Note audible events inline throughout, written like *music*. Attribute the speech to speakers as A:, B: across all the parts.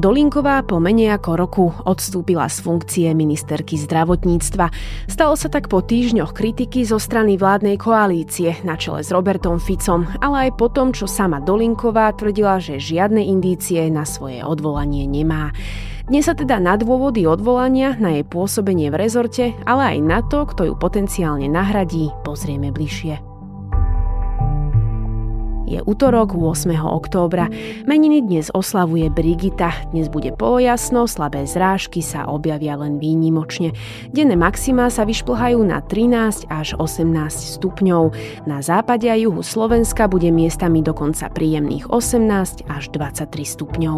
A: Dolinková po menej ako roku odstúpila z funkcie ministerky zdravotníctva. Stalo sa tak po týždňoch kritiky zo strany vládnej koalície na čele s Robertom Ficom, ale aj po tom, čo sama Dolinková tvrdila, že žiadne indície na svoje odvolanie nemá. Dnes sa teda na dôvody odvolania, na jej pôsobenie v rezorte, ale aj na to, kto ju potenciálne nahradí, pozrieme bližšie. Je útorok 8. októbra. Meniny dnes oslavuje Brigita. Dnes bude polojasno, slabé zrážky sa objavia len výnimočne. Denné maxima sa vyšplhajú na 13 až 18 stupňov. Na západe a juhu Slovenska bude miestami dokonca príjemných 18 až 23 stupňov.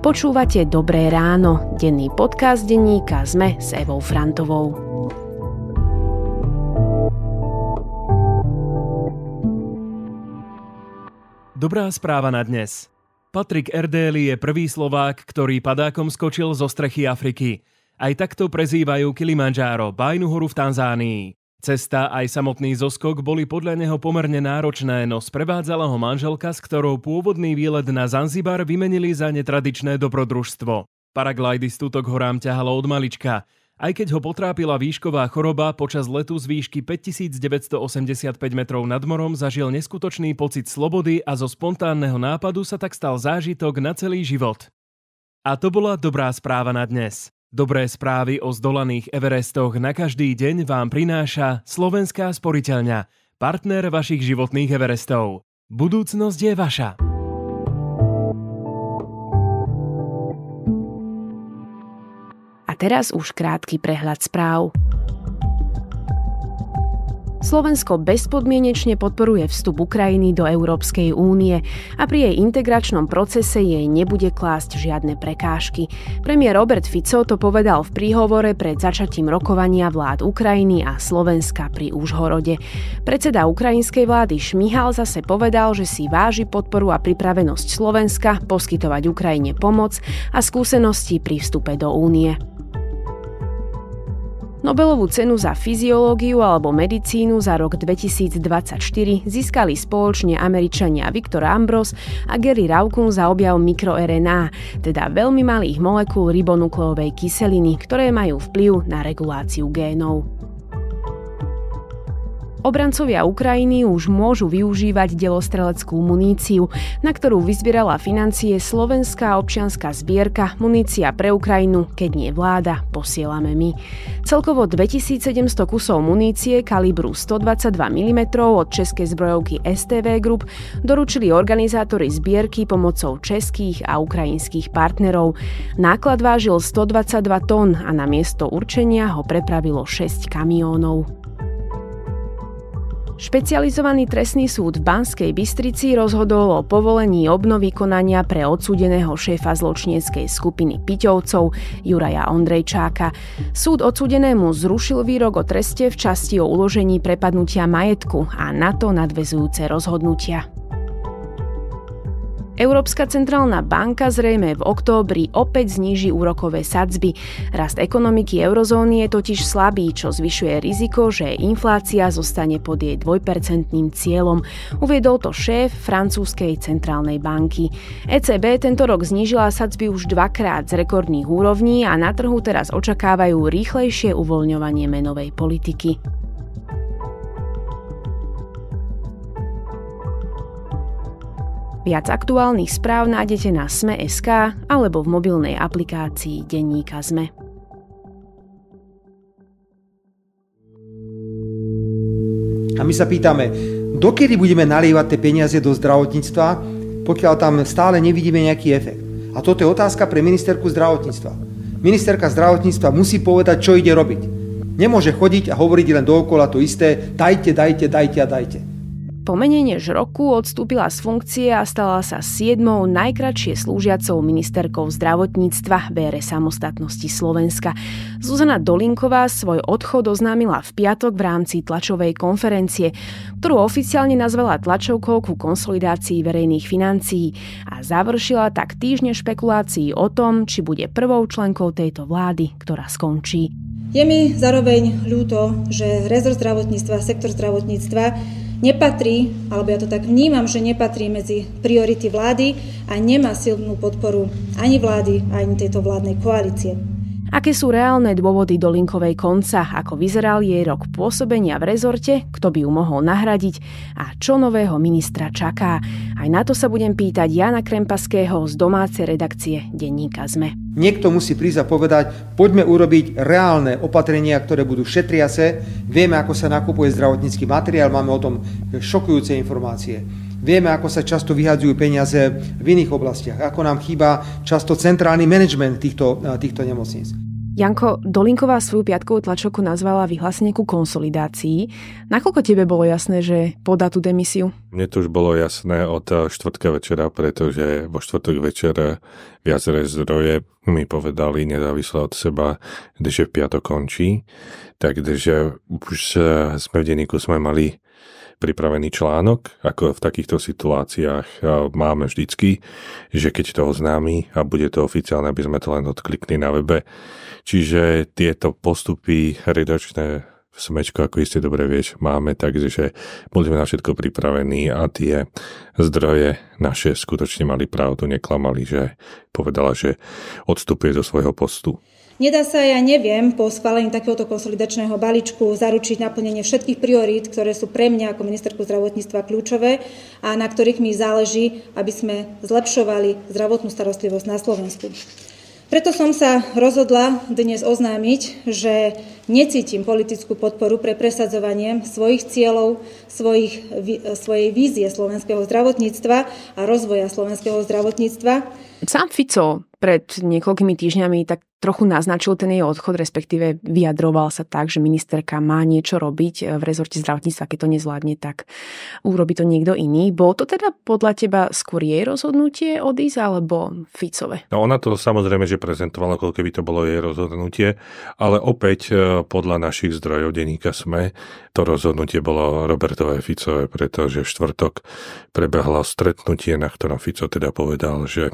A: Počúvate Dobré ráno, denný podcast denníka Sme s Evou Frantovou.
B: Dobrá správa na dnes. Patrik Erdély je prvý Slovák, ktorý padákom skočil zo strechy Afriky. Aj takto prezývajú Kilimanjaro, bajnú horu v Tanzánii. Cesta aj samotný zoskok boli podľa neho pomerne náročné, no sprevádzala ho manželka, s ktorou pôvodný výlet na Zanzibar vymenili za netradičné dobrodružstvo. Paraglajdy to horám ťahalo od malička aj keď ho potrápila výšková choroba, počas letu z výšky 5985 metrov nad morom zažil neskutočný pocit slobody a zo spontánneho nápadu sa tak stal zážitok na celý život. A to bola dobrá správa na dnes. Dobré správy o zdolaných Everestoch na každý deň vám prináša Slovenská sporiteľňa, partner vašich životných Everestov. Budúcnosť je vaša.
A: A teraz už krátky prehľad správ. Slovensko bezpodmienečne podporuje vstup Ukrajiny do Európskej únie a pri jej integračnom procese jej nebude klásť žiadne prekážky. Premiér Robert Fico to povedal v príhovore pred začatím rokovania vlád Ukrajiny a Slovenska pri Úžhorode. Predseda ukrajinskej vlády Šmihal zase povedal, že si váži podporu a pripravenosť Slovenska poskytovať Ukrajine pomoc a skúsenosti pri vstupe do únie. Nobelovú cenu za fyziológiu alebo medicínu za rok 2024 získali spoločne Američania Viktor Ambros a Gary Raukun za objav mikroRNA, teda veľmi malých molekúl ribonukleovej kyseliny, ktoré majú vplyv na reguláciu génov. Obrancovia Ukrajiny už môžu využívať delostreleckú muníciu, na ktorú vyzbierala financie Slovenská občianská zbierka Munícia pre Ukrajinu, keď nie vláda, posielame my. Celkovo 2700 kusov munície kalibru 122 mm od českej zbrojovky STV Group doručili organizátori zbierky pomocou českých a ukrajinských partnerov. Náklad vážil 122 tón a na miesto určenia ho prepravilo 6 kamiónov. Špecializovaný trestný súd v Banskej Bystrici rozhodol o povolení obnovy konania pre odsúdeného šéfa zločineckej skupiny Piťovcov Juraja Ondrejčáka. Súd odsudenému zrušil výrok o treste v časti o uložení prepadnutia majetku a na to nadvezujúce rozhodnutia. Európska centrálna banka zrejme v októbri opäť zníži úrokové sadzby. Rast ekonomiky eurozóny je totiž slabý, čo zvyšuje riziko, že inflácia zostane pod jej dvojpercentným cieľom, uviedol to šéf francúzskej centrálnej banky. ECB tento rok znížila sadzby už dvakrát z rekordných úrovní a na trhu teraz očakávajú rýchlejšie uvoľňovanie menovej politiky. Viac aktuálnych správ nájdete na Sme.sk alebo v mobilnej aplikácii Denníka Sme.
C: A my sa pýtame, dokedy budeme nalievať tie peniaze do zdravotníctva, pokiaľ tam stále nevidíme nejaký efekt. A toto je otázka pre ministerku zdravotníctva. Ministerka zdravotníctva musí povedať, čo ide robiť. Nemôže chodiť a hovoriť len dookola to isté, dajte, dajte, dajte a dajte.
A: Po menenie roku odstúpila z funkcie a stala sa siedmou najkračšie slúžiacou ministerkou zdravotníctva v ére samostatnosti Slovenska. Zuzana Dolinková svoj odchod oznámila v piatok v rámci tlačovej konferencie, ktorú oficiálne nazvala tlačovkou ku konsolidácii verejných financií a završila tak týždne špekulácií o tom, či bude prvou členkou tejto vlády, ktorá skončí.
D: Je mi zároveň ľúto, že rezor zdravotníctva, sektor zdravotníctva nepatrí, alebo ja to tak vnímam, že nepatrí medzi priority vlády a nemá silnú podporu ani vlády, ani tejto vládnej koalície.
A: Aké sú reálne dôvody do linkovej konca, ako vyzeral jej rok pôsobenia v rezorte, kto by ju mohol nahradiť a čo nového ministra čaká. Aj na to sa budem pýtať Jana Krempaského z domácej redakcie Denníka ZME.
C: Niekto musí prísť a povedať, poďme urobiť reálne opatrenia, ktoré budú šetriace, vieme, ako sa nakupuje zdravotnícky materiál, máme o tom šokujúce informácie Vieme, ako sa často vyhadzujú peniaze v iných oblastiach, ako nám chýba často centrálny manažment týchto, eh, týchto nemocníc.
A: Janko, Dolinková svoju piatkovú tlačovku nazvala vyhlásenie ku konsolidácii. Nakoľko tebe bolo jasné, že podá tú demisiu?
B: Mne to už bolo jasné od eh, štvrtka večera, pretože vo štvrtok večer eh, viaceré zdroje mi povedali nezávisle od seba, že v piatok končí. Takže už sme v denníku sme mali pripravený článok, ako v takýchto situáciách e, máme vždycky, že keď to oznámi a bude to oficiálne, aby sme to len odklikli na webe. Čiže tieto postupy redačné v Smečku, ako iste dobre vieš, máme, takže boli sme na všetko pripravení a tie zdroje naše skutočne mali pravdu, neklamali, že povedala, že odstupuje zo svojho postu.
D: Nedá sa, ja neviem, po schválení takéhoto konsolidačného balíčku zaručiť naplnenie všetkých priorít, ktoré sú pre mňa ako ministerku zdravotníctva kľúčové a na ktorých mi záleží, aby sme zlepšovali zdravotnú starostlivosť na Slovensku. Preto som sa rozhodla dnes oznámiť, že necítim politickú podporu pre presadzovanie svojich cieľov, svojich, svojej vízie slovenského zdravotníctva a rozvoja slovenského zdravotníctva.
A: Sám Fico pred niekoľkými týždňami tak trochu naznačil ten jej odchod, respektíve vyjadroval sa tak, že ministerka má niečo robiť e, v rezorte zdravotníctva, keď to nezvládne, tak urobi to niekto iný. Bolo to teda podľa teba skôr jej rozhodnutie odísť alebo Ficové?
B: No ona to samozrejme, že prezentovala, ako keby to bolo jej rozhodnutie, ale opäť e, podľa našich zdrojov denníka SME to rozhodnutie bolo Robertové Ficové, pretože v štvrtok prebehlo stretnutie, na ktorom Fico teda povedal, že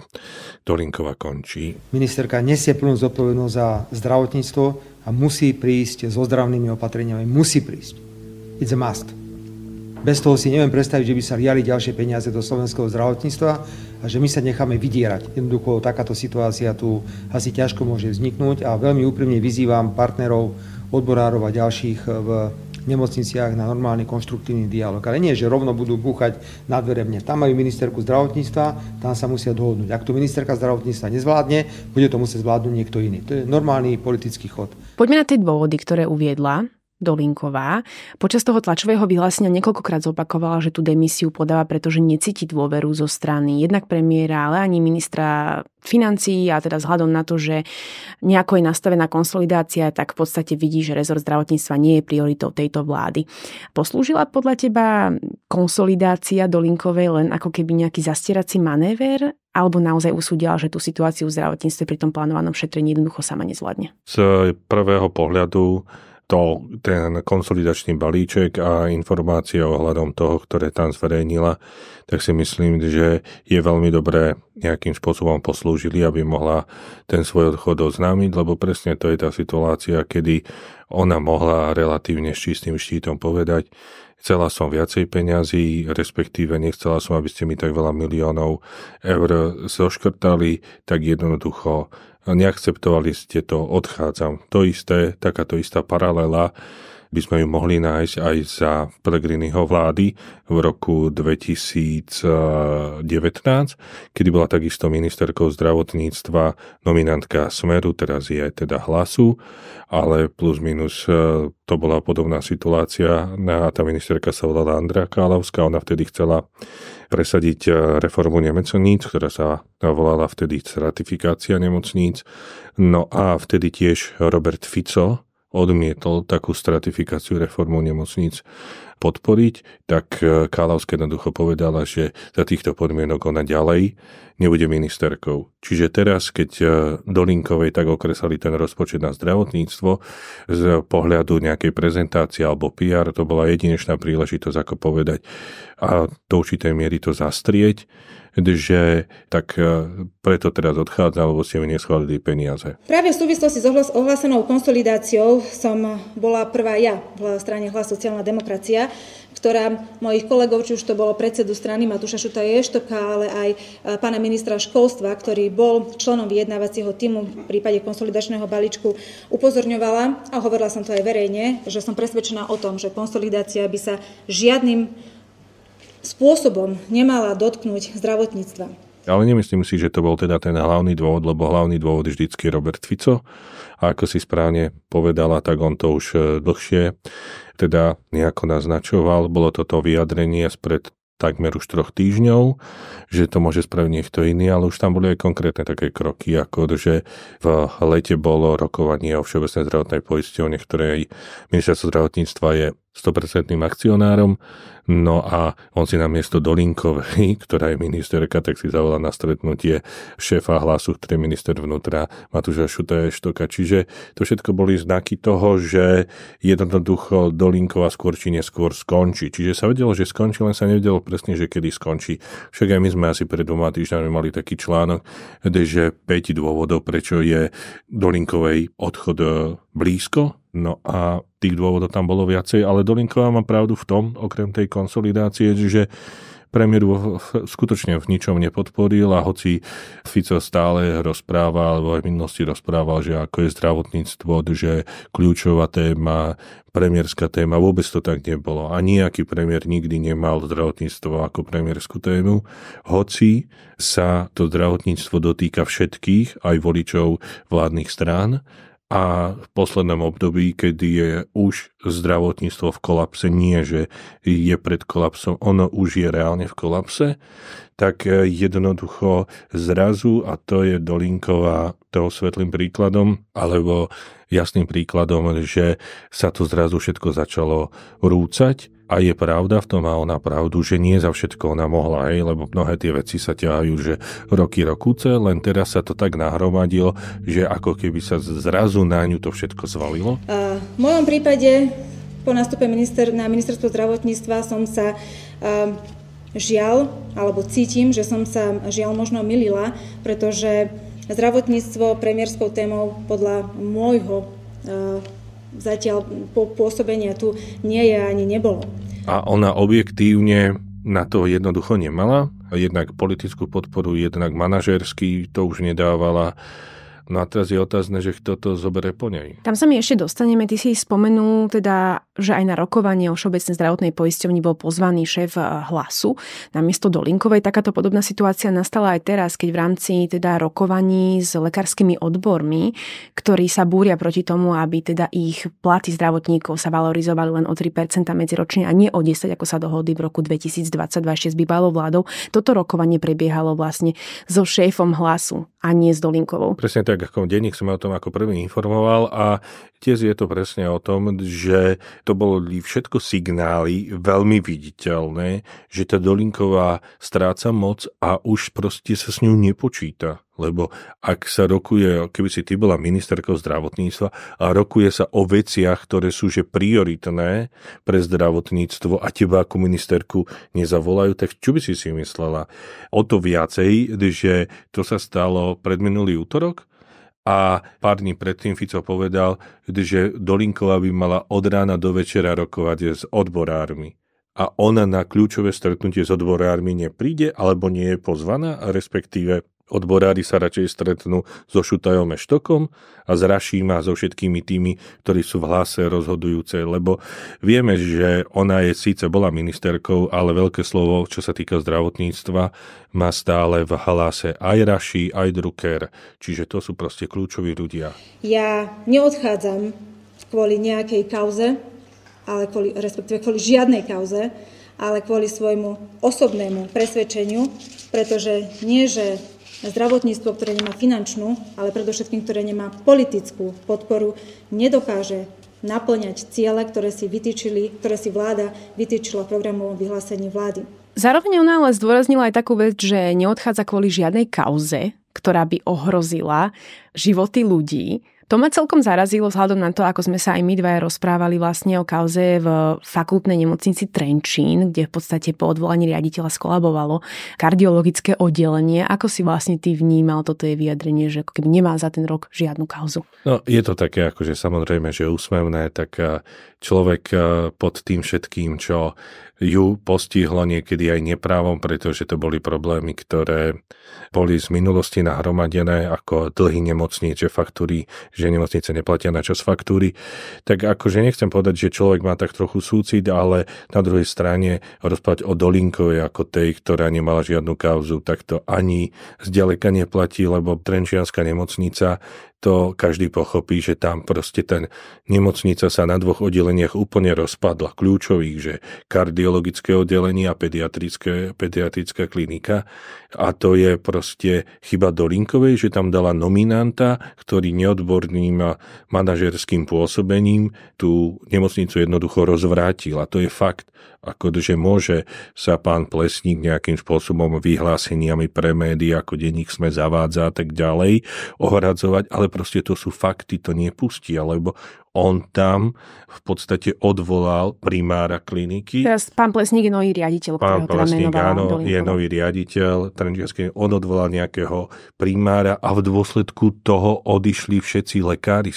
B: Dolinková končí.
C: Ministerka nesie plnú zodpovednosť za zdravotníctvo a musí prísť so zdravnými opatreniami. Musí prísť. It's a must. Bez toho si neviem predstaviť, že by sa riali ďalšie peniaze do slovenského zdravotníctva a že my sa necháme vydierať. Jednoducho takáto situácia tu asi ťažko môže vzniknúť a veľmi úprimne vyzývam partnerov, odborárov a ďalších eh, v nemocniciach na normálny konštruktívny dialog. Ale nie, že rovno budú búchať na dvere mne. Tam majú ministerku zdravotníctva, tam sa musia dohodnúť. Ak tu ministerka zdravotníctva nezvládne, bude to musieť zvládnuť niekto iný. To je normálny politický chod.
A: Poďme na tie dôvody, ktoré uviedla. Dolinková, počas toho tlačového vyhlásenia niekoľkokrát zopakovala, že tú demisiu podáva, pretože necíti dôveru zo strany jednak premiéra, ale ani ministra financií a teda vzhľadom na to, že nejako je nastavená konsolidácia, tak v podstate vidí, že rezort zdravotníctva nie je prioritou tejto vlády. Poslúžila podľa teba konsolidácia Dolinkovej len ako keby nejaký zastierací manéver alebo naozaj usúdila, že tú situáciu v zdravotníctve pri tom plánovanom šetrení jednoducho sama nezvládne?
B: Z prvého pohľadu to, ten konsolidačný balíček a informácie ohľadom toho, ktoré tam zverejnila, tak si myslím, že je veľmi dobré nejakým spôsobom poslúžili, aby mohla ten svoj odchod oznámiť, lebo presne to je tá situácia, kedy ona mohla relatívne s čistým štítom povedať, chcela som viacej peňazí, respektíve nechcela som, aby ste mi tak veľa miliónov eur zoškrtali, tak jednoducho a neakceptovali ste to, odchádzam. To isté, takáto istá paralela by sme ju mohli nájsť aj za Pelegriniho vlády v roku 2019, kedy bola takisto ministerkou zdravotníctva nominantka Smeru, teraz je aj teda hlasu, ale plus minus e, to bola podobná situácia tá ministerka sa volala Andrea Kálovská, ona vtedy chcela presadiť e, reformu nemocníc, ktorá sa volala vtedy stratifikácia nemocníc. No a vtedy tiež Robert Fico odmietol takú stratifikáciu reformu nemocníc podporiť, tak e, Kálavská jednoducho povedala, že za týchto podmienok ona ďalej nebude ministerkou. Čiže teraz, keď e, Dolinkovej tak okresali ten rozpočet na zdravotníctvo, z pohľadu nejakej prezentácie alebo PR, to bola jedinečná príležitosť, ako povedať, a do určitej miery to zastrieť, že tak e, preto teraz odchádza, lebo ste mi neschválili peniaze.
D: Práve v súvislosti s ohlásenou konsolidáciou som bola prvá ja v strane Hlas sociálna demokracia, ktorá mojich kolegov, či už to bolo predsedu strany Matúša Šuta Ještoka, ale aj e, pána ministra školstva, ktorý bol členom vyjednávacieho týmu v prípade konsolidačného balíčku, upozorňovala a hovorila som to aj verejne, že som presvedčená o tom, že konsolidácia by sa žiadnym spôsobom nemala dotknúť zdravotníctva.
B: Ale nemyslím si, že to bol teda ten hlavný dôvod, lebo hlavný dôvod je vždycky Robert Fico. A ako si správne povedala, tak on to už e, dlhšie teda nejako naznačoval, bolo toto vyjadrenie spred takmer už troch týždňov, že to môže spraviť niekto iný, ale už tam boli aj konkrétne také kroky, ako že v lete bolo rokovanie o Všeobecnej zdravotnej poisťovne, ktorej ministerstvo zdravotníctva je 100% akcionárom, no a on si na miesto Dolinkovej, *laughs* ktorá je ministerka, tak si zavolá na stretnutie šéfa hlasu, ktorý je minister vnútra Matúša Šuté Štoka. Čiže to všetko boli znaky toho, že jednoducho Dolinková skôr či neskôr skončí. Čiže sa vedelo, že skončí, len sa nevedelo presne, že kedy skončí. Však aj my sme asi pred dvoma týždňami mali taký článok, že 5 dôvodov, prečo je Dolinkovej odchod blízko, no a tých dôvodov tam bolo viacej, ale Dolinková má pravdu v tom, okrem tej konsolidácie, že premiér skutočne v ničom nepodporil a hoci Fico stále rozpráva, alebo aj v minulosti rozprával, že ako je zdravotníctvo, že kľúčová téma, premiérska téma, vôbec to tak nebolo. A nejaký premiér nikdy nemal zdravotníctvo ako premiérskú tému, hoci sa to zdravotníctvo dotýka všetkých, aj voličov vládnych strán, a v poslednom období, kedy je už zdravotníctvo v kolapse, nie že je pred kolapsom, ono už je reálne v kolapse, tak jednoducho zrazu, a to je Dolinková to svetlým príkladom, alebo jasným príkladom, že sa to zrazu všetko začalo rúcať a je pravda v tom a ona pravdu, že nie za všetko ona mohla, hej, lebo mnohé tie veci sa ťahajú, že roky, rokuce, len teraz sa to tak nahromadilo, že ako keby sa zrazu na ňu to všetko zvalilo?
D: Uh, v mojom prípade po nástupe minister, na ministerstvo zdravotníctva som sa uh, žial, alebo cítim, že som sa žial možno milila, pretože Zdravotníctvo premiérskou témou podľa môjho e, zatiaľ pôsobenia tu nie je ani nebolo.
B: A ona objektívne na to jednoducho nemala? Jednak politickú podporu, jednak manažersky to už nedávala. No a teraz je otázne, že kto to zoberie po nej.
A: Tam sa mi ešte dostaneme. Ty si spomenul teda že aj na rokovanie o Všeobecnej zdravotnej poisťovni bol pozvaný šéf eh, hlasu na miesto Dolinkovej. Takáto podobná situácia nastala aj teraz, keď v rámci teda rokovaní s lekárskymi odbormi, ktorí sa búria proti tomu, aby teda ich platy zdravotníkov sa valorizovali len o 3% medziročne a nie o 10, ako sa dohodli v roku 2022 ešte s bývalou vládou. Toto rokovanie prebiehalo vlastne so šéfom hlasu a nie s Dolinkovou.
B: Presne tak, ako denník som o tom ako prvý informoval a Tiež je to presne o tom, že to boli všetko signály veľmi viditeľné, že tá Dolinková stráca moc a už proste sa s ňou nepočíta. Lebo ak sa rokuje, keby si ty bola ministerkou zdravotníctva a rokuje sa o veciach, ktoré sú že prioritné pre zdravotníctvo a teba ako ministerku nezavolajú, tak čo by si si myslela? O to viacej, že to sa stalo pred minulý útorok? a pár dní predtým Fico povedal, že Dolinková by mala od rána do večera rokovať s odborármi a ona na kľúčové stretnutie s odborármi nepríde alebo nie je pozvaná, respektíve Odborári sa radšej stretnú so Šutajom Štokom a s Rašíma, so všetkými tými, ktorí sú v hlase rozhodujúce, lebo vieme, že ona je síce bola ministerkou, ale veľké slovo, čo sa týka zdravotníctva, má stále v hlase aj Raší, aj Drucker. Čiže to sú proste kľúčoví ľudia.
D: Ja neodchádzam kvôli nejakej kauze, ale kvôli, respektíve kvôli žiadnej kauze, ale kvôli svojmu osobnému presvedčeniu, pretože nie, že zdravotníctvo, ktoré nemá finančnú, ale predovšetkým, ktoré nemá politickú podporu, nedokáže naplňať ciele, ktoré si vytýčili, ktoré si vláda vytýčila v programovom vyhlásení vlády.
A: Zároveň ona ale zdôraznila aj takú vec, že neodchádza kvôli žiadnej kauze, ktorá by ohrozila životy ľudí. To ma celkom zarazilo vzhľadom na to, ako sme sa aj my dvaja rozprávali vlastne o kauze v fakultnej nemocnici Trenčín, kde v podstate po odvolaní riaditeľa skolabovalo kardiologické oddelenie. Ako si vlastne ty vnímal toto je vyjadrenie, že ako keby nemá za ten rok žiadnu kauzu?
B: No, je to také akože samozrejme, že úsmevné, tak eh, človek eh, pod tým všetkým, čo ju postihlo niekedy aj neprávom, pretože to boli problémy, ktoré boli z minulosti nahromadené ako dlhy nemocníc, že faktúry že nemocnice neplatia na čas faktúry, tak akože nechcem povedať, že človek má tak trochu súcit, ale na druhej strane rozprávať o Dolinkovej ako tej, ktorá nemala žiadnu kauzu, tak to ani zďaleka neplatí, lebo Trenčianska nemocnica to každý pochopí, že tam proste ten nemocnica sa na dvoch oddeleniach úplne rozpadla, kľúčových, že kardiologické oddelenie a pediatrické, pediatrická klinika. A to je proste chyba Dolinkovej, že tam dala nominanta, ktorý neodborným a manažerským pôsobením tú nemocnicu jednoducho rozvrátil. A to je fakt, akože môže sa pán Plesník nejakým spôsobom vyhláseniami pre médiá, ako denník sme zavádza a tak ďalej, ohradzovať, ale ale proste to sú fakty, to nepustí, alebo on tam v podstate odvolal primára kliniky. Teraz pán
A: Plesník je nový riaditeľ, pán teda Plesník, teda áno, je
B: nový riaditeľ On odvolal nejakého primára a v dôsledku toho odišli všetci lekári,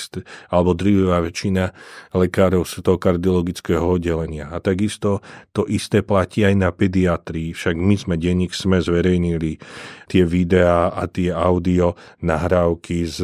B: alebo drvivá väčšina lekárov z toho kardiologického oddelenia. A takisto to isté platí aj na pediatrii. Však my sme denník, sme zverejnili tie videá a tie audio nahrávky z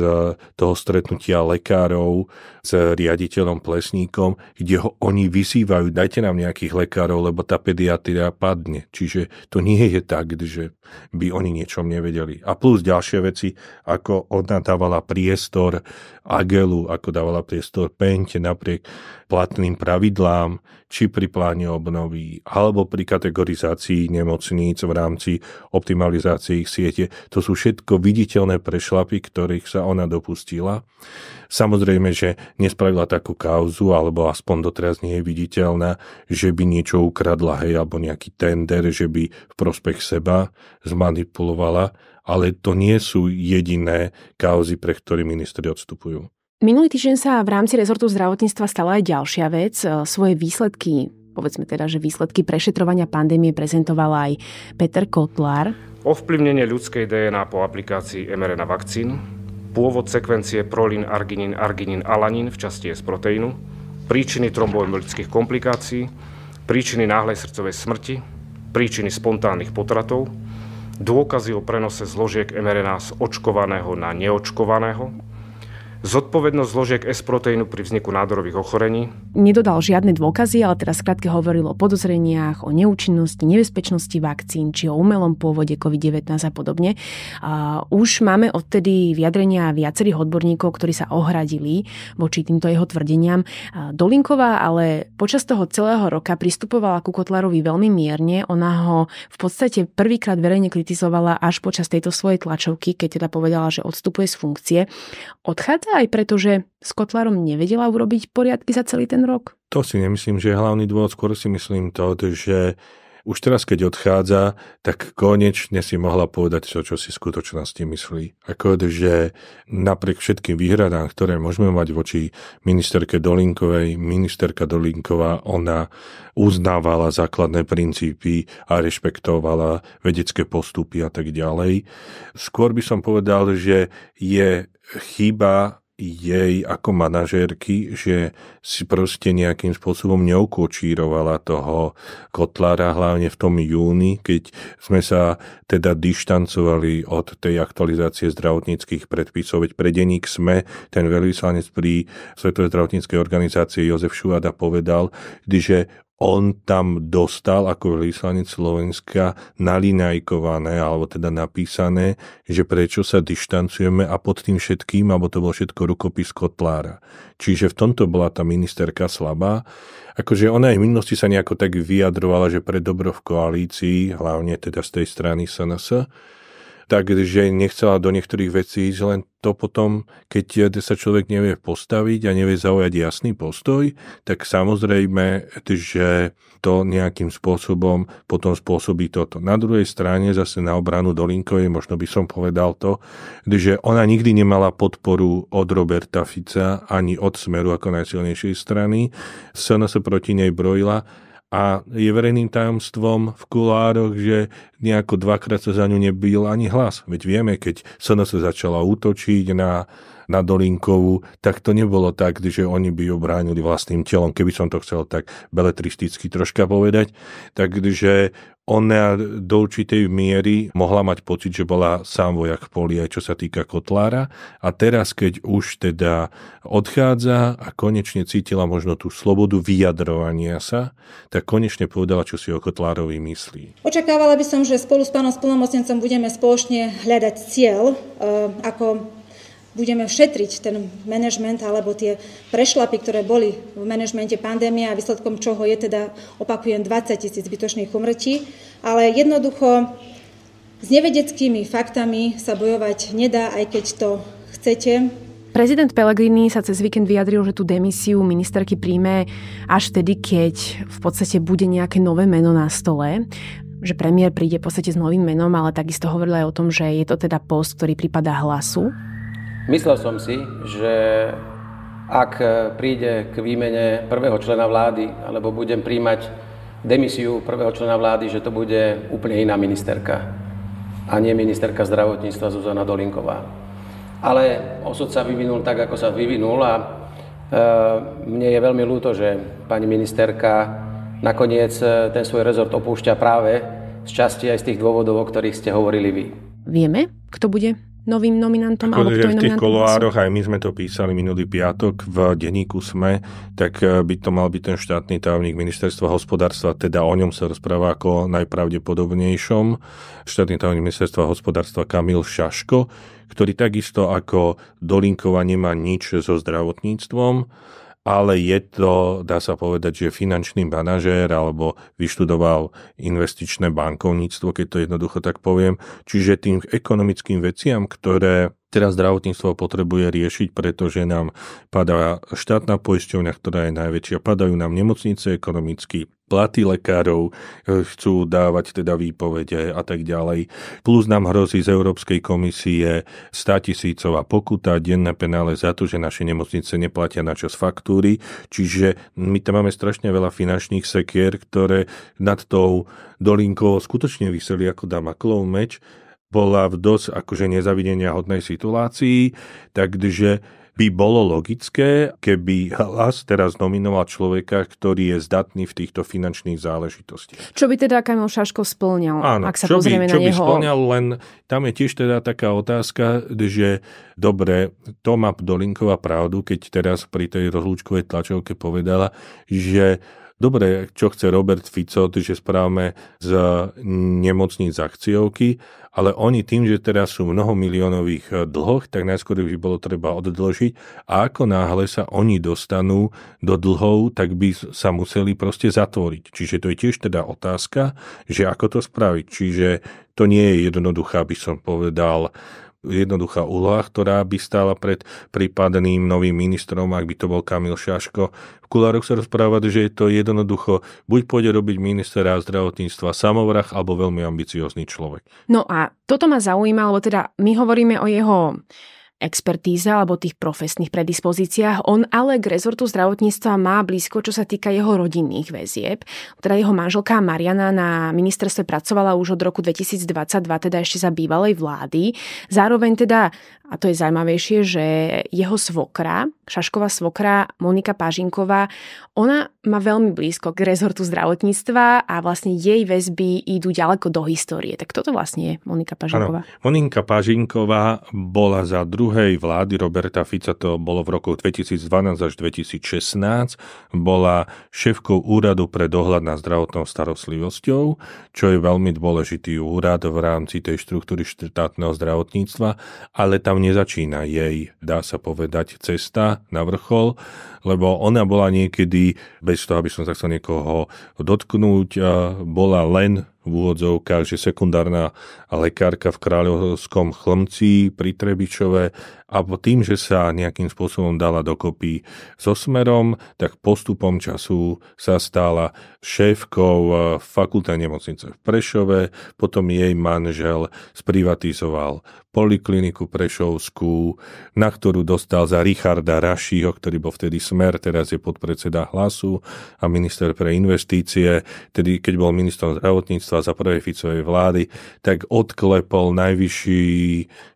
B: toho stretnutia lekárov z riaditeľa riaditeľom Plesníkom, kde ho oni vysývajú, dajte nám nejakých lekárov, lebo tá pediatria padne. Čiže to nie je tak, že by oni niečom nevedeli. A plus ďalšie veci, ako ona dávala priestor Agelu, ako dávala priestor Pente napriek platným pravidlám, či pri pláne obnovy, alebo pri kategorizácii nemocníc v rámci optimalizácie ich siete. To sú všetko viditeľné prešlapy, ktorých sa ona dopustila. Samozrejme, že nespravila takú kauzu, alebo aspoň doteraz nie je viditeľná, že by niečo ukradla, hej, alebo nejaký tender, že by v prospech seba zmanipulovala, ale to nie sú jediné kauzy, pre ktoré ministri odstupujú.
A: Minulý týždeň sa v rámci rezortu zdravotníctva stala aj ďalšia vec. E, svoje výsledky, povedzme teda, že výsledky prešetrovania pandémie prezentoval aj Peter Kotlar.
C: Ovplyvnenie ľudskej DNA po aplikácii mRNA vakcín, pôvod sekvencie prolin, arginin, arginin, alanin v časti S proteínu, príčiny tromboembolických komplikácií, príčiny náhlej srdcovej smrti, príčiny spontánnych potratov, dôkazy o prenose zložiek mRNA z očkovaného na neočkovaného, zodpovednosť zložiek S-proteínu pri vzniku nádorových ochorení.
A: Nedodal žiadne dôkazy, ale teraz krátke hovoril o podozreniach, o neúčinnosti, nebezpečnosti vakcín či o umelom pôvode COVID-19 a podobne. A už máme odtedy vyjadrenia viacerých odborníkov, ktorí sa ohradili voči týmto jeho tvrdeniam. A Dolinková ale počas toho celého roka pristupovala ku Kotlarovi veľmi mierne. Ona ho v podstate prvýkrát verejne kritizovala až počas tejto svojej tlačovky, keď teda povedala, že odstupuje z funkcie. Odchádza teda aj preto, že s Kotlarom nevedela urobiť poriadky za celý ten rok?
B: To si nemyslím, že je hlavný dôvod. Skôr si myslím to, že už teraz, keď odchádza, tak konečne si mohla povedať to, čo si v skutočnosti myslí. Ako, že napriek všetkým výhradám, ktoré môžeme mať voči ministerke Dolinkovej, ministerka Dolinková, ona uznávala základné princípy a rešpektovala vedecké postupy a tak ďalej. Skôr by som povedal, že je chyba jej ako manažérky, že si proste nejakým spôsobom neokočírovala toho Kotlára, hlavne v tom júni, keď sme sa teda dištancovali od tej aktualizácie zdravotníckých predpisov. Veď pre denník SME ten veľvyslanec pri Svetovej zdravotníckej organizácie Jozef Šuada povedal, že on tam dostal ako vyslanec Slovenska nalinajkované, alebo teda napísané, že prečo sa dištancujeme a pod tým všetkým, alebo to bolo všetko rukopis Kotlára. Čiže v tomto bola tá ministerka slabá. Akože ona aj v minulosti sa nejako tak vyjadrovala, že pre dobro v koalícii, hlavne teda z tej strany SNS, takže nechcela do niektorých vecí ísť, len to potom, keď sa človek nevie postaviť a nevie zaujať jasný postoj, tak samozrejme, že to nejakým spôsobom potom spôsobí toto. Na druhej strane zase na obranu Dolinkovej, možno by som povedal to, že ona nikdy nemala podporu od Roberta Fica ani od Smeru ako najsilnejšej strany. Sena sa proti nej brojila a je verejným tajomstvom v kulároch, že nejako dvakrát sa za ňu nebil ani hlas. Veď vieme, keď SNS začala útočiť na, na Dolinkovú, tak to nebolo tak, že oni by ju bránili vlastným telom, keby som to chcel tak beletristicky troška povedať. Takže ona do určitej miery mohla mať pocit, že bola sám vojak v poli, aj čo sa týka Kotlára. A teraz, keď už teda odchádza a konečne cítila možno tú slobodu vyjadrovania sa, tak konečne povedala, čo si o Kotlárovi myslí.
D: Očakávala by som, že spolu s pánom spolnomocnencom budeme spoločne hľadať cieľ, e, ako budeme šetriť ten manažment alebo tie prešlapy, ktoré boli v manažmente pandémie a výsledkom čoho je teda, opakujem, 20 tisíc zbytočných umrtí, ale jednoducho s nevedeckými faktami sa bojovať nedá, aj keď to chcete.
A: Prezident Pellegrini sa cez víkend vyjadril, že tú demisiu ministerky príjme až vtedy, keď v podstate bude nejaké nové meno na stole že premiér príde v podstate s novým menom, ale takisto hovorila aj o tom, že je to teda post, ktorý prípada hlasu.
C: Myslel som si, že ak príde k výmene prvého člena vlády, alebo budem príjmať demisiu prvého člena vlády, že to bude úplne iná ministerka a nie ministerka zdravotníctva Zuzana Dolinková. Ale osud sa vyvinul tak, ako sa vyvinul a e, mne je veľmi ľúto, že pani ministerka nakoniec e, ten svoj
B: rezort opúšťa práve z časti aj z tých dôvodov, o ktorých ste hovorili vy.
A: Vieme, kto bude novým nominantom. Ako, alebo že v tých koloároch,
B: aj my sme to písali minulý piatok v denníku SME, tak e, by to mal byť ten štátny tajomník ministerstva hospodárstva, teda o ňom sa rozpráva ako najpravdepodobnejšom. Štátny tajomník ministerstva hospodárstva Kamil Šaško, ktorý takisto ako Dolinkova nemá nič so zdravotníctvom ale je to, dá sa povedať, že finančný manažér alebo vyštudoval investičné bankovníctvo, keď to jednoducho tak poviem. Čiže tým ekonomickým veciam, ktoré teraz zdravotníctvo potrebuje riešiť, pretože nám padá štátna poisťovňa, ktorá je najväčšia, padajú nám nemocnice ekonomicky, platy lekárov eh, chcú dávať teda výpovede a tak ďalej. Plus nám hrozí z Európskej komisie 100 tisícová pokuta, denné penále za to, že naše nemocnice neplatia na čas faktúry. Čiže my tam máme strašne veľa finančných sekier, ktoré nad tou dolinkou skutočne vyseli ako Damaklov meč bola v dosť akože nezavidenia hodnej situácii, takže by bolo logické, keby hlas teraz nominoval človeka, ktorý je zdatný v týchto finančných záležitostiach.
A: Čo by teda Kamil Šaško splňal, Áno, ak sa čo pozrieme by, čo na by splňal,
B: len tam je tiež teda taká otázka, že dobre, to má Dolinková pravdu, keď teraz pri tej rozlúčkovej tlačovke povedala, že dobre, čo chce Robert Fico, že správame z nemocníc akciovky, ale oni tým, že teraz sú mnoho miliónových eh, dlhoch, tak najskôr by bolo treba oddlžiť a ako náhle sa oni dostanú do dlhov, tak by sa museli proste zatvoriť. Čiže to je tiež teda otázka, že ako to spraviť. Čiže to nie je jednoduché, aby som povedal, jednoduchá úloha, ktorá by stála pred prípadným novým ministrom, ak by to bol Kamil Šaško. V kulároch sa rozprávať, že je to jednoducho, buď pôjde robiť ministera zdravotníctva samovrach, alebo veľmi ambiciózny človek.
A: No a toto ma zaujíma, lebo teda my hovoríme o jeho expertíze alebo tých profesných predispozíciách. On ale k rezortu zdravotníctva má blízko, čo sa týka jeho rodinných väzieb. Teda jeho manželka Mariana na ministerstve pracovala už od roku 2022, teda ešte za bývalej vlády. Zároveň teda, a to je zaujímavejšie, že jeho svokra, Šašková svokra Monika Pažinková, ona má veľmi blízko k rezortu zdravotníctva a vlastne jej väzby idú ďaleko do histórie. Tak toto vlastne je Monika Pažinková. Ano.
B: Monika Pažinková bola za druhú druhej vlády Roberta Fica, to bolo v roku 2012 až 2016, bola šéfkou úradu pre dohľad na zdravotnou starostlivosťou, čo je veľmi dôležitý úrad v rámci tej štruktúry štátneho zdravotníctva, ale tam nezačína jej, dá sa povedať, cesta na vrchol lebo ona bola niekedy, bez toho, aby som sa chcel niekoho dotknúť, bola len v úvodzovkách, že sekundárna lekárka v Kráľovskom chlmci pri Trebičove a tým, že sa nejakým spôsobom dala dokopy so Smerom, tak postupom času sa stala šéfkou eh, fakulta nemocnice v Prešove, potom jej manžel sprivatizoval polikliniku Prešovskú, na ktorú dostal za Richarda Rašího, ktorý bol vtedy Smer, teraz je podpredseda hlasu a minister pre investície, tedy keď bol ministrom zdravotníctva za prvej Ficovej vlády, tak odklepol najvyšší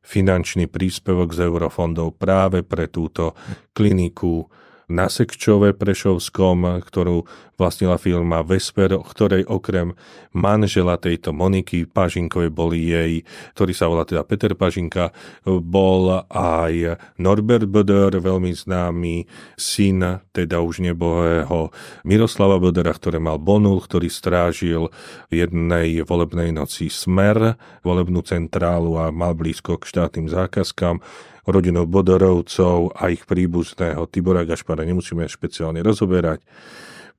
B: finančný príspevok z Euró eurofondov práve pre túto kliniku na Sekčove Prešovskom, ktorú vlastnila firma Vesper, ktorej okrem manžela tejto Moniky Pažinkovej boli jej, ktorý sa volá teda Peter Pažinka, bol aj Norbert Böder, veľmi známy syn teda už nebohého Miroslava Bödera, ktorý mal Bonul, ktorý strážil v jednej volebnej noci Smer, volebnú centrálu a mal blízko k štátnym zákazkám rodinou Bodorovcov a ich príbuzného Tibora Gašpara nemusíme špeciálne rozoberať.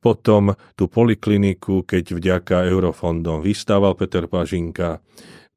B: Potom tú polikliniku, keď vďaka eurofondom vystával Peter Pažinka,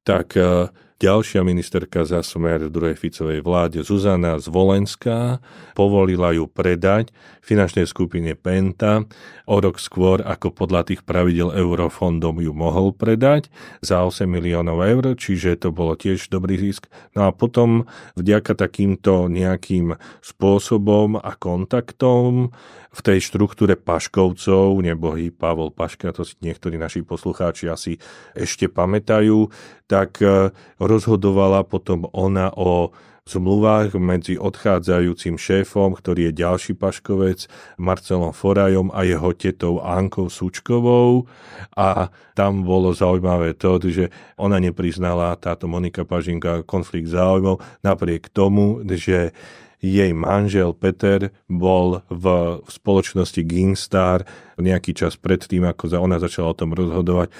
B: tak eh, Ďalšia ministerka za smer druhej Ficovej vláde Zuzana Zvolenská povolila ju predať finančnej skupine Penta o rok skôr, ako podľa tých pravidel eurofondom ju mohol predať za 8 miliónov eur, čiže to bolo tiež dobrý zisk. No a potom vďaka takýmto nejakým spôsobom a kontaktom v tej štruktúre Paškovcov, nebohý Pavol Paška, to si niektorí naši poslucháči asi ešte pamätajú, tak e, rozhodovala potom ona o zmluvách medzi odchádzajúcim šéfom, ktorý je ďalší paškovec, Marcelom Forajom a jeho tetou Ankou Sučkovou. A tam bolo zaujímavé to, že ona nepriznala, táto Monika Pažinka, konflikt záujmov, napriek tomu, že jej manžel Peter bol v spoločnosti Ginstar nejaký čas predtým, ako ona začala o tom rozhodovať, e,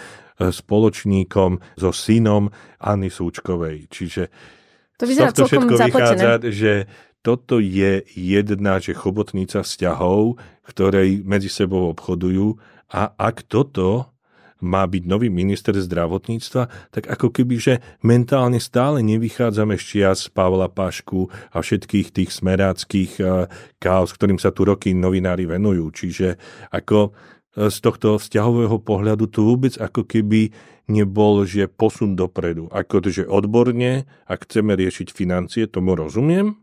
B: spoločníkom so synom Anny Súčkovej. Čiže to vyzerá to všetko vychádza, že toto je jedna, že chobotnica vzťahov, ktorej medzi sebou obchodujú a ak toto má byť nový minister zdravotníctva, tak ako keby, že mentálne stále nevychádzame z čias Pavla Pašku a všetkých tých smeráckých e, kaos, ktorým sa tu roky novinári venujú. Čiže ako e, z tohto vzťahového pohľadu tu vôbec ako keby nebol, že posun dopredu. Ako že odborne, ak chceme riešiť financie, tomu rozumiem,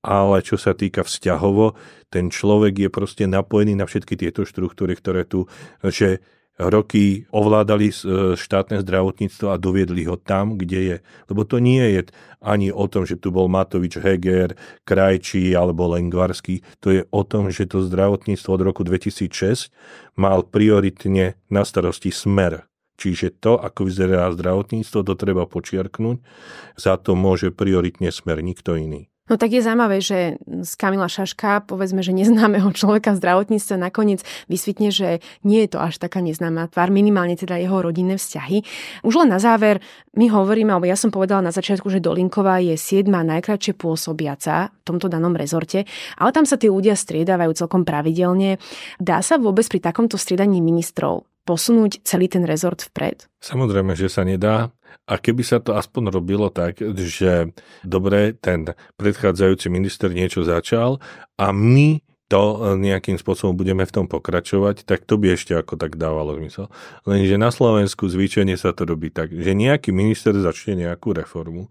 B: ale čo sa týka vzťahovo, ten človek je proste napojený na všetky tieto štruktúry, ktoré tu, e, že roky ovládali e, štátne zdravotníctvo a doviedli ho tam, kde je. Lebo to nie je ani o tom, že tu bol Matovič, Heger, Krajčí alebo Lengvarský. To je o tom, že to zdravotníctvo od roku 2006 mal prioritne na starosti smer. Čiže to, ako vyzerá zdravotníctvo, to treba počiarknúť. Za to môže prioritne smer, nikto iný.
A: No tak je zaujímavé, že z Kamila Šaška, povedzme, že neznámeho človeka v zdravotníctve, nakoniec vysvetne, že nie je to až taká neznáma tvár, minimálne teda jeho rodinné vzťahy. Už len na záver, my hovoríme, alebo ja som povedala na začiatku, že Dolinková je siedma najkračšie pôsobiaca v tomto danom rezorte, ale tam sa tí ľudia striedávajú celkom pravidelne. Dá sa vôbec pri takomto striedaní ministrov posunúť celý ten rezort vpred?
B: Samozrejme, že sa nedá. A keby sa to aspoň robilo tak, že dobre, ten predchádzajúci minister niečo začal a my to e, nejakým spôsobom budeme v tom pokračovať, tak to by ešte ako tak dávalo zmysel. Lenže na Slovensku zvyčajne sa to robí tak, že nejaký minister začne nejakú reformu,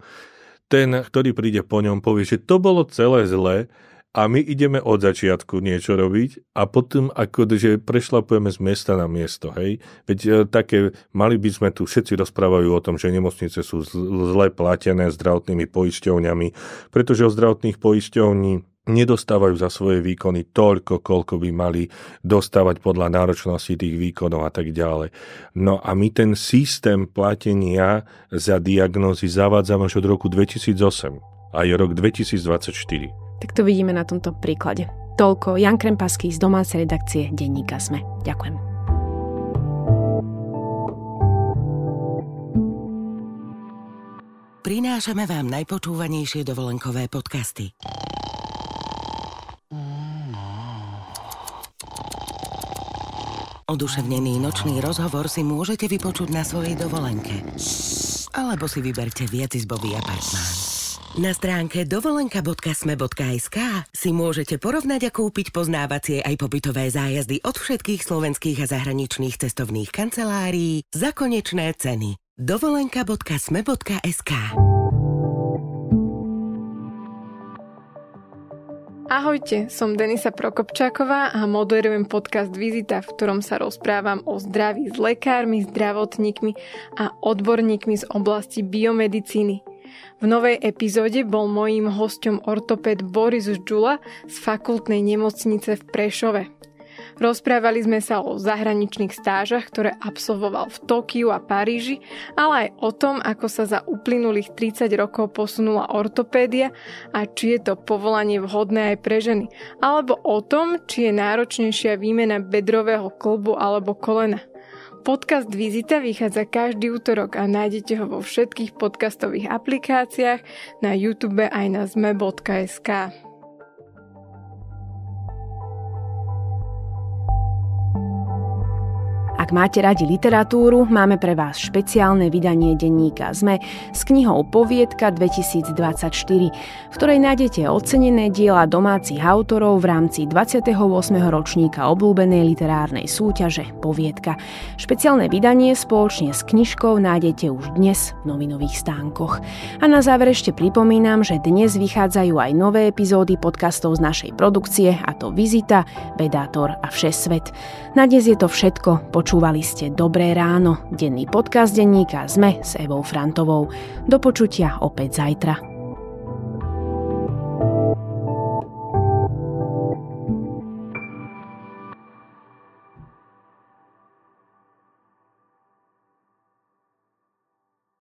B: ten, ktorý príde po ňom, povie, že to bolo celé zlé, a my ideme od začiatku niečo robiť a potom ako, že prešlapujeme z miesta na miesto, hej. Veď e, také, mali by sme tu, všetci rozprávajú o tom, že nemocnice sú zle platené zdravotnými poisťovňami, pretože o zdravotných poisťovní nedostávajú za svoje výkony toľko, koľko by mali dostávať podľa náročnosti tých výkonov a tak ďalej. No a my ten systém platenia za diagnózy zavádzame až od roku 2008 a je rok 2024.
A: Tak to vidíme na tomto príklade. Toľko Jan Krempaský z domácej redakcie Denníka Sme. Ďakujem. Prinášame vám najpočúvanejšie dovolenkové podcasty. Oduševnený nočný rozhovor si môžete vypočuť na svojej dovolenke. Alebo si vyberte viacizbový apartmán. Na stránke dovolenka.sme.sk si môžete porovnať a kúpiť poznávacie aj pobytové zájazdy od všetkých slovenských a zahraničných cestovných kancelárií za konečné ceny. dovolenka.sme.sk Ahojte, som Denisa Prokopčáková a moderujem podcast Vizita, v ktorom sa rozprávam o zdraví s lekármi, zdravotníkmi a odborníkmi z oblasti biomedicíny – v novej epizóde bol mojím hostom ortoped Boris Žula z fakultnej nemocnice v Prešove. Rozprávali sme sa o zahraničných stážach, ktoré absolvoval v Tokiu a Paríži, ale aj o tom, ako sa za uplynulých 30 rokov posunula ortopédia a či je to povolanie vhodné aj pre ženy, alebo o tom, či je náročnejšia výmena bedrového klbu alebo kolena. Podcast Vizita vychádza každý útorok a nájdete ho vo všetkých podcastových aplikáciách, na YouTube aj na zme.sk. Ak máte radi literatúru, máme pre vás špeciálne vydanie denníka ZME s knihou Poviedka 2024, v ktorej nájdete ocenené diela domácich autorov v rámci 28. ročníka obľúbenej literárnej súťaže Poviedka. Špeciálne vydanie spoločne s knižkou nájdete už dnes v novinových stánkoch. A na záver ešte pripomínam, že dnes vychádzajú aj nové epizódy podcastov z našej produkcie, a to Vizita, Vedátor a Všesvet. Na dnes je to všetko. Počúvajte Počúvali ste Dobré ráno, denný podcast denníka ZME s Evou Frantovou. Do počutia opäť zajtra.